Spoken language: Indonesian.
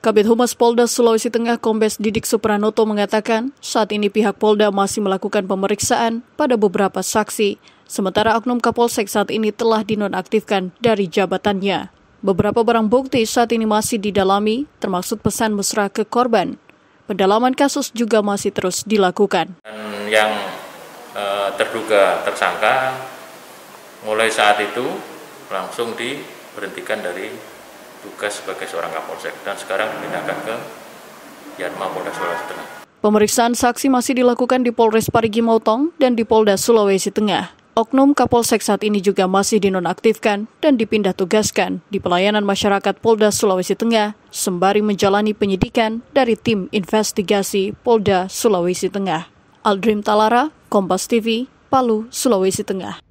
Kabit Humas Polda Sulawesi Tengah Kombes Didik Supranoto mengatakan, saat ini pihak Polda masih melakukan pemeriksaan pada beberapa saksi, sementara Oknum Kapolsek saat ini telah dinonaktifkan dari jabatannya. Beberapa barang bukti saat ini masih didalami, termasuk pesan mesra ke korban. Pendalaman kasus juga masih terus dilakukan. Yang e, terduga tersangka mulai saat itu langsung diberhentikan dari tugas sebagai seorang Kapolsek dan sekarang dipindahkan ke Yatma Polda Sulawesi Tengah. Pemeriksaan saksi masih dilakukan di Polres Parigi Motong dan di Polda Sulawesi Tengah. Oknum Kapolsek saat ini juga masih dinonaktifkan dan dipindah tugaskan di pelayanan masyarakat Polda Sulawesi Tengah sembari menjalani penyidikan dari tim investigasi Polda Sulawesi Tengah. Aldrim Talara, Kompas TV, Palu, Sulawesi Tengah.